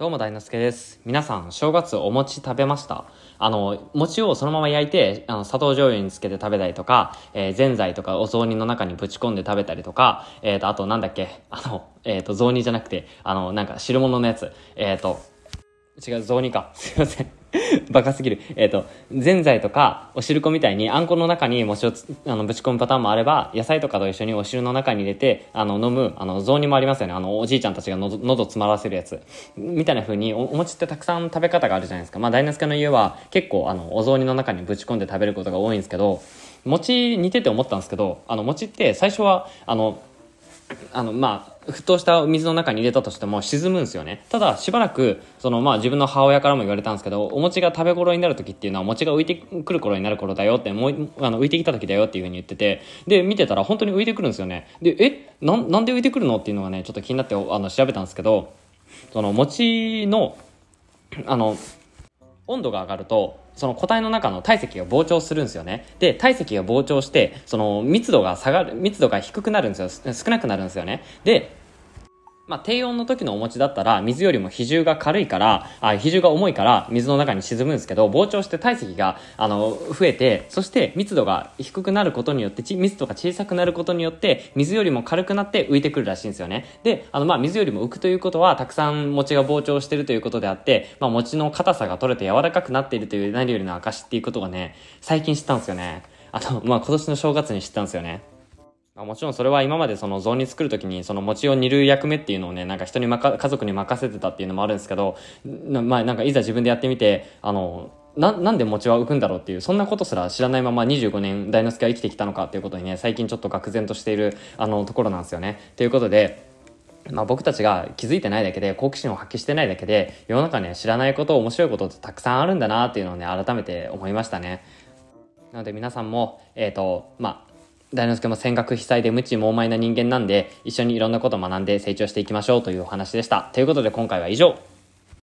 どうも大之助です。皆さん、正月お餅食べましたあの、餅をそのまま焼いて、あの、砂糖醤油につけて食べたりとか、えー、ぜんざいとかお雑煮の中にぶち込んで食べたりとか、えー、と、あとなんだっけ、あの、えー、と、雑煮じゃなくて、あの、なんか汁物のやつ、えー、と、違う、雑煮か。すいません。バカすぎる。えっ、ー、と、ぜんざいとかお汁粉みたいにあんこの中に餅をあのぶち込むパターンもあれば、野菜とかと一緒にお汁の中に入れて、あの、飲む、あの、雑煮もありますよね。あの、おじいちゃんたちが喉詰まらせるやつ。みたいな風にお、お餅ってたくさん食べ方があるじゃないですか。まあ、大之助の家は結構、あの、お雑煮の中にぶち込んで食べることが多いんですけど、餅似てて思ったんですけど、あの、餅って最初は、あの、あの、まあ、沸騰した水の中に入れたとしても沈むんですよね。ただ、しばらく、その、まあ、自分の母親からも言われたんですけど、お餅が食べ頃になる時っていうのは、餅が浮いてくる頃になる頃だよって、もう、あの、浮いてきた時だよっていうふうに言ってて、で、見てたら本当に浮いてくるんですよね。で、え、な、なんで浮いてくるのっていうのがね、ちょっと気になって、あの、調べたんですけど、その、餅の、あの、温度が上がるとその個体の中の体積が膨張するんですよねで体積が膨張してその密度が下がる密度が低くなるんですよ少なくなるんですよねでまあ、低温の時のお餅だったら、水よりも比重が軽いから、あ、比重が重いから、水の中に沈むんですけど、膨張して体積が、あの、増えて、そして密度が低くなることによって、密度が小さくなることによって、水よりも軽くなって浮いてくるらしいんですよね。で、あの、ま水よりも浮くということは、たくさん餅が膨張してるということであって、まあ、餅の硬さが取れて柔らかくなっているという何よりの証っていうことがね、最近知ったんですよね。あの、まあ、今年の正月に知ったんですよね。もちろんそれは今までその雑煮作る時にその餅を煮る役目っていうのをね、なんか人にまか、家族に任せてたっていうのもあるんですけど、まあなんかいざ自分でやってみて、あの、な、なんで餅は浮くんだろうっていう、そんなことすら知らないまま25年大之助は生きてきたのかっていうことにね、最近ちょっと愕然としている、あの、ところなんですよね。ということで、まあ、僕たちが気づいてないだけで好奇心を発揮してないだけで世の中ね知らないこと面白いことってたくさんあるんだなっていうのをね改めて思いましたねなので皆さんもえっ、ー、とまあ大之助も尖閣被災で無知猛昧な人間なんで、一緒にいろんなことを学んで成長していきましょうというお話でした。ということで今回は以上。